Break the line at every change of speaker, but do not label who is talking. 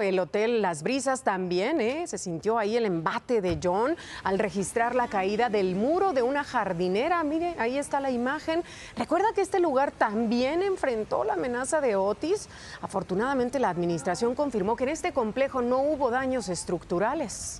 El hotel Las Brisas también ¿eh? se sintió ahí el embate de John al registrar la caída del muro de una jardinera. Mire, ahí está la imagen. Recuerda que este lugar también enfrentó la amenaza de Otis. Afortunadamente, la administración confirmó que en este complejo no hubo daños estructurales.